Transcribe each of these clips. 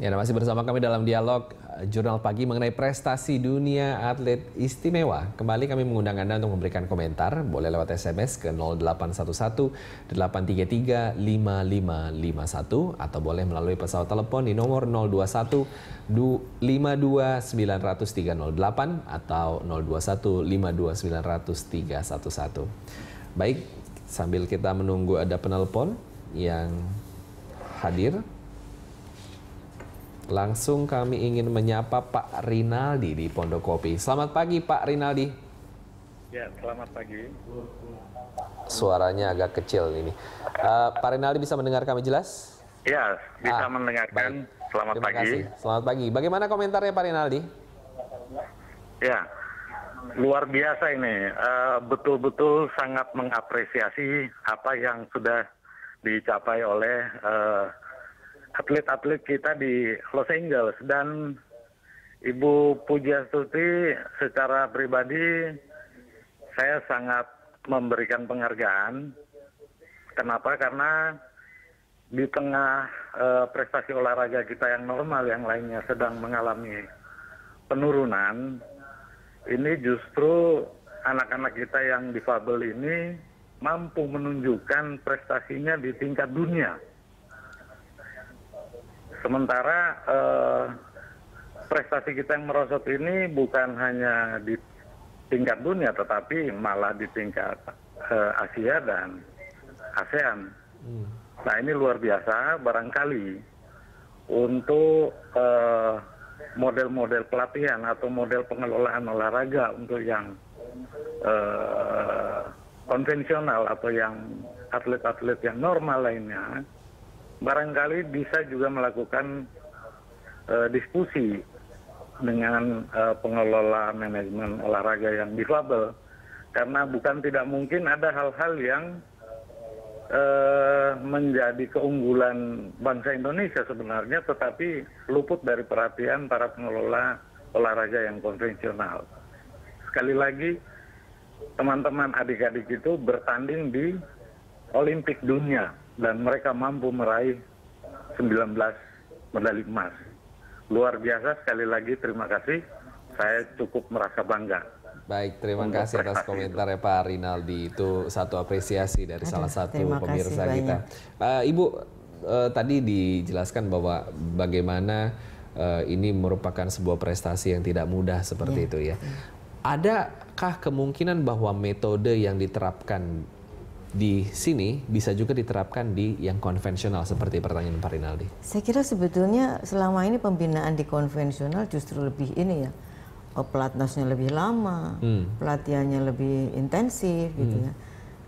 Ya, masih bersama kami dalam dialog eh, Jurnal Pagi mengenai prestasi dunia atlet istimewa. Kembali kami mengundang Anda untuk memberikan komentar. Boleh lewat SMS ke 0811 833 5551 atau boleh melalui pesawat telepon di nomor 021 52 atau 021 52 Baik, sambil kita menunggu ada penelpon yang hadir Langsung kami ingin menyapa Pak Rinaldi di Pondok Kopi. Selamat pagi Pak Rinaldi. Ya, selamat pagi. Suaranya agak kecil ini. Uh, Pak Rinaldi bisa mendengar kami jelas? Ya, bisa ah, mendengarkan. Baik. Selamat Terima pagi. Kasih. Selamat pagi. Bagaimana komentarnya Pak Rinaldi? Ya, luar biasa ini. Eh, betul-betul uh, sangat mengapresiasi apa yang sudah dicapai oleh uh, atlet-atlet kita di Los Angeles dan Ibu Puja Pujiastuti secara pribadi saya sangat memberikan penghargaan. Kenapa? Karena di tengah uh, prestasi olahraga kita yang normal yang lainnya sedang mengalami penurunan, ini justru anak-anak kita yang difabel ini mampu menunjukkan prestasinya di tingkat dunia sementara eh, prestasi kita yang merosot ini bukan hanya di tingkat dunia tetapi malah di tingkat eh, asia dan asean hmm. nah ini luar biasa barangkali untuk eh, model-model pelatihan atau model pengelolaan olahraga untuk yang konvensional atau yang atlet-atlet yang normal lainnya barangkali bisa juga melakukan eh, diskusi dengan eh, pengelola manajemen olahraga yang difabel karena bukan tidak mungkin ada hal-hal yang uh, menjadi keunggulan bangsa Indonesia sebenarnya, tetapi luput dari perhatian para pengelola olahraga yang konvensional. Sekali lagi, teman-teman adik-adik itu bertanding di Olimpik Dunia dan mereka mampu meraih 19 medali emas. Luar biasa sekali lagi terima kasih. Saya cukup merasa bangga. Baik, terima kasih atas komentar ya Pak Rinaldi. Itu satu apresiasi dari Aduh, salah satu pemirsa kita. Uh, Ibu, uh, tadi dijelaskan bahwa bagaimana uh, ini merupakan sebuah prestasi yang tidak mudah seperti ya. itu ya. Adakah kemungkinan bahwa metode yang diterapkan di sini bisa juga diterapkan di yang konvensional seperti pertanyaan Pak Rinaldi. Saya kira sebetulnya selama ini pembinaan di konvensional justru lebih ini ya oh, pelatnasnya lebih lama, hmm. pelatihannya lebih intensif gitu hmm. ya.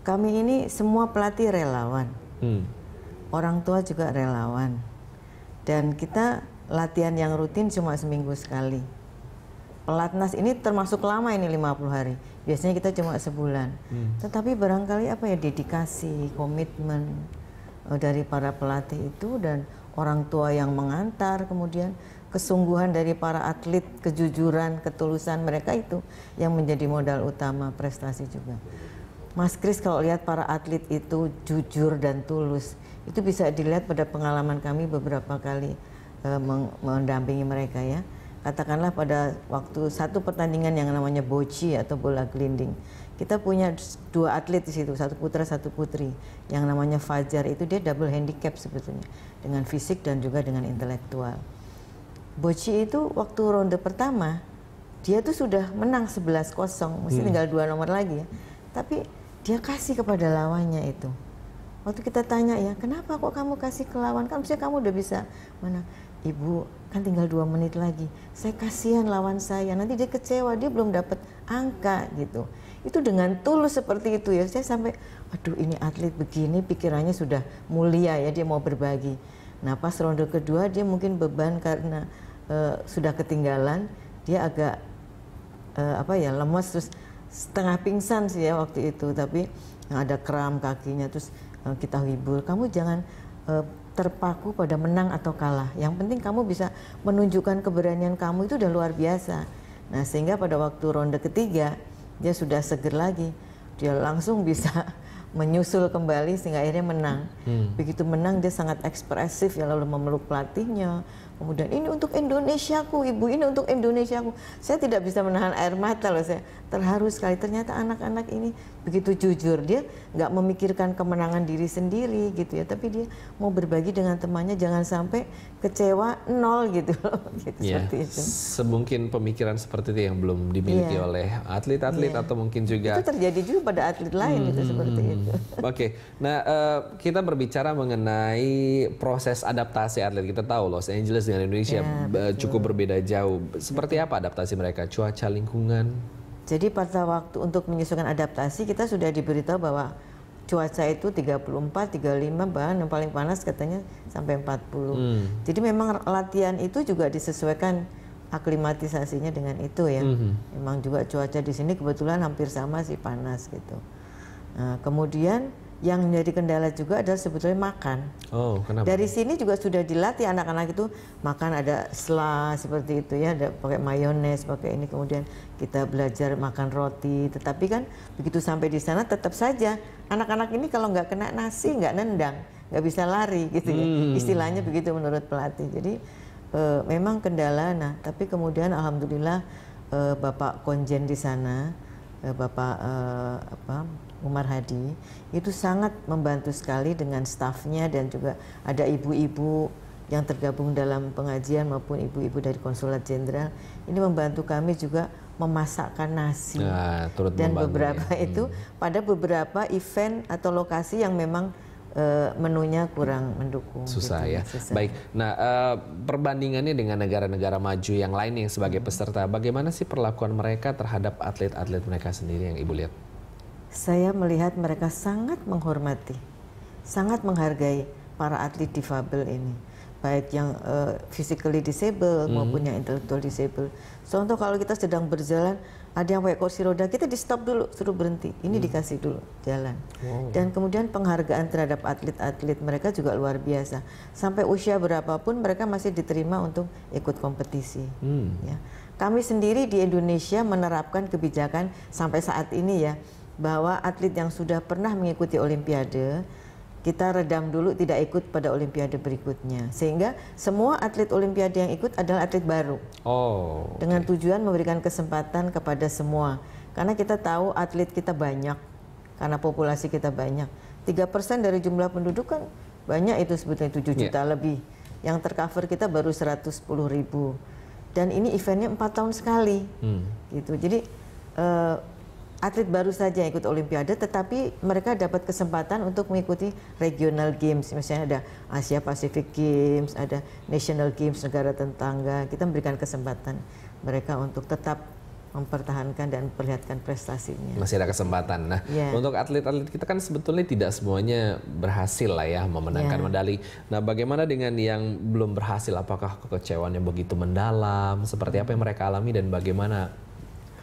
Kami ini semua pelatih relawan, hmm. orang tua juga relawan, dan kita latihan yang rutin cuma seminggu sekali pelatnas ini termasuk lama ini 50 hari. Biasanya kita cuma sebulan. Hmm. Tetapi barangkali apa ya dedikasi, komitmen eh, dari para pelatih itu dan orang tua yang mengantar kemudian kesungguhan dari para atlet, kejujuran, ketulusan mereka itu yang menjadi modal utama prestasi juga. Mas Kris kalau lihat para atlet itu jujur dan tulus, itu bisa dilihat pada pengalaman kami beberapa kali e, mendampingi mereka ya katakanlah pada waktu satu pertandingan yang namanya boci atau bola glinding kita punya dua atlet di situ satu putra satu putri yang namanya Fajar itu dia double handicap sebetulnya dengan fisik dan juga dengan intelektual boci itu waktu ronde pertama dia tuh sudah menang 11-0 mesti hmm. tinggal dua nomor lagi ya tapi dia kasih kepada lawannya itu waktu kita tanya ya kenapa kok kamu kasih ke lawan kan maksudnya kamu udah bisa menang ibu kan tinggal dua menit lagi saya kasihan lawan saya nanti dia kecewa dia belum dapat angka gitu itu dengan tulus seperti itu ya saya sampai aduh ini atlet begini pikirannya sudah mulia ya dia mau berbagi nah pas ronde kedua dia mungkin beban karena uh, sudah ketinggalan dia agak uh, apa ya lemas terus setengah pingsan sih ya waktu itu tapi ada kram kakinya terus eh, kita hibur kamu jangan uh, terpaku pada menang atau kalah. Yang penting kamu bisa menunjukkan keberanian kamu itu udah luar biasa. Nah, sehingga pada waktu ronde ketiga dia sudah seger lagi. Dia langsung bisa menyusul kembali sehingga akhirnya menang. Hmm. Begitu menang dia sangat ekspresif ya lalu memeluk pelatihnya. Kemudian ini untuk Indonesia aku, ibu ini untuk Indonesia aku. Saya tidak bisa menahan air mata loh saya terharu sekali. Ternyata anak-anak ini begitu jujur dia nggak memikirkan kemenangan diri sendiri gitu ya, tapi dia mau berbagi dengan temannya jangan sampai kecewa nol gitu loh. Gitu, ya, seperti itu. Semungkin pemikiran seperti itu yang belum dimiliki ya. oleh atlet-atlet ya. atau mungkin juga itu terjadi juga pada atlet lain gitu, hmm. gitu seperti hmm, hmm. itu. Oke, okay. nah uh, kita berbicara mengenai proses adaptasi atlet. Kita tahu Los Angeles dengan Indonesia ya, eh, cukup berbeda jauh. Seperti betul. apa adaptasi mereka? Cuaca, lingkungan? Jadi pada waktu untuk menyusukan adaptasi kita sudah diberitahu bahwa cuaca itu 34, 35 bahkan yang paling panas katanya sampai 40. Hmm. Jadi memang latihan itu juga disesuaikan aklimatisasinya dengan itu ya. Mm -hmm. Emang juga cuaca di sini kebetulan hampir sama sih panas gitu. Nah, kemudian yang menjadi kendala juga adalah sebetulnya makan. Oh, kenapa? Dari sini juga sudah dilatih anak-anak itu makan ada sela seperti itu ya, ada pakai mayones, pakai ini kemudian kita belajar makan roti. Tetapi kan begitu sampai di sana tetap saja anak-anak ini kalau nggak kena nasi nggak nendang, nggak bisa lari gitu ya. Hmm. Istilahnya begitu menurut pelatih. Jadi e, memang kendala. Nah, tapi kemudian alhamdulillah e, Bapak Konjen di sana Eh, Bapak uh, apa, Umar Hadi itu sangat membantu sekali dengan stafnya dan juga ada ibu-ibu yang tergabung dalam pengajian maupun ibu-ibu dari konsulat jenderal ini membantu kami juga memasakkan nasi nah, dan beberapa ya. itu hmm. pada beberapa event atau lokasi yang memang Eh, menunya kurang mendukung. Gitu, Susah gitu, ya. Susah. Baik. Nah, eh, perbandingannya dengan negara-negara maju yang lain yang sebagai peserta, bagaimana sih perlakuan mereka terhadap atlet-atlet mereka sendiri yang Ibu lihat? Saya melihat mereka sangat menghormati, sangat menghargai para atlet difabel ini baik yang uh, physically disabled mm-hmm. maupun yang intellectual disabled. Contoh kalau kita sedang berjalan ada yang pakai kursi roda, kita di stop dulu, suruh berhenti. Ini hmm. dikasih dulu jalan. Wow. Dan kemudian penghargaan terhadap atlet-atlet mereka juga luar biasa. Sampai usia berapapun mereka masih diterima untuk ikut kompetisi. Hmm. Ya. Kami sendiri di Indonesia menerapkan kebijakan sampai saat ini ya bahwa atlet yang sudah pernah mengikuti olimpiade kita redam dulu tidak ikut pada olimpiade berikutnya sehingga semua atlet olimpiade yang ikut adalah atlet baru. Oh. Dengan tujuan memberikan kesempatan kepada semua karena kita tahu atlet kita banyak karena populasi kita banyak. tiga persen dari jumlah penduduk kan banyak itu sebetulnya 7 iya. juta yeah. lebih. Yang tercover kita baru 110 ribu. Dan ini eventnya empat tahun sekali. Hmm. Gitu. Jadi uh, atlet baru saja yang ikut Olimpiade, tetapi mereka dapat kesempatan untuk mengikuti regional games, misalnya ada Asia Pacific Games, ada National Games negara tetangga. Kita memberikan kesempatan mereka untuk tetap mempertahankan dan memperlihatkan prestasinya. Masih ada kesempatan. Nah, yeah. untuk atlet-atlet kita kan sebetulnya tidak semuanya berhasil lah ya memenangkan yeah. medali. Nah, bagaimana dengan yang belum berhasil? Apakah kekecewaannya begitu mendalam? Seperti apa yang mereka alami dan bagaimana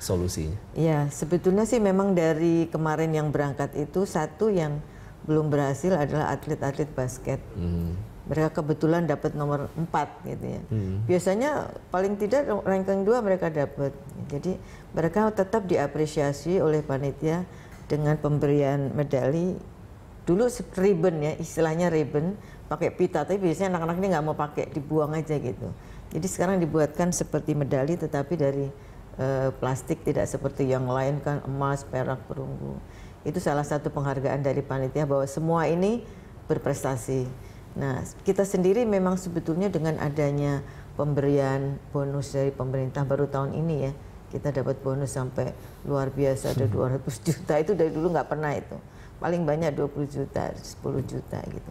solusinya? Ya, sebetulnya sih memang dari kemarin yang berangkat itu satu yang belum berhasil adalah atlet-atlet basket. Hmm. Mereka kebetulan dapat nomor 4 gitu ya. Hmm. Biasanya paling tidak ranking 2 mereka dapat. Jadi mereka tetap diapresiasi oleh panitia dengan pemberian medali dulu ribbon ya istilahnya ribbon pakai pita tapi biasanya anak-anak ini nggak mau pakai dibuang aja gitu jadi sekarang dibuatkan seperti medali tetapi dari Eh, plastik tidak seperti yang lain kan emas, perak, perunggu. Itu salah satu penghargaan dari panitia bahwa semua ini berprestasi. Nah, kita sendiri memang sebetulnya dengan adanya pemberian bonus dari pemerintah baru tahun ini ya, kita dapat bonus sampai luar biasa ada 200 hmm. juta itu dari dulu nggak pernah itu. Paling banyak 20 juta, 10 juta gitu.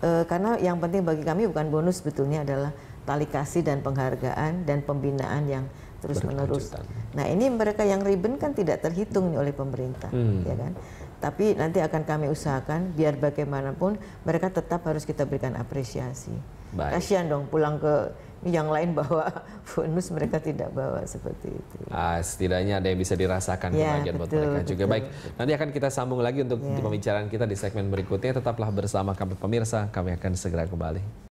E, karena yang penting bagi kami bukan bonus sebetulnya adalah tali kasih dan penghargaan dan pembinaan yang terus menerus. Nah ini mereka yang riben kan tidak terhitung nih oleh pemerintah, hmm. ya kan? Tapi nanti akan kami usahakan biar bagaimanapun mereka tetap harus kita berikan apresiasi. Baik. Kasian dong pulang ke yang lain bawa bonus mereka tidak bawa seperti itu. Ah, setidaknya ada yang bisa dirasakan ya, kebahagiaan buat mereka juga. Betul. Baik, nanti akan kita sambung lagi untuk ya. pembicaraan kita di segmen berikutnya. Tetaplah bersama kami pemirsa, kami akan segera kembali.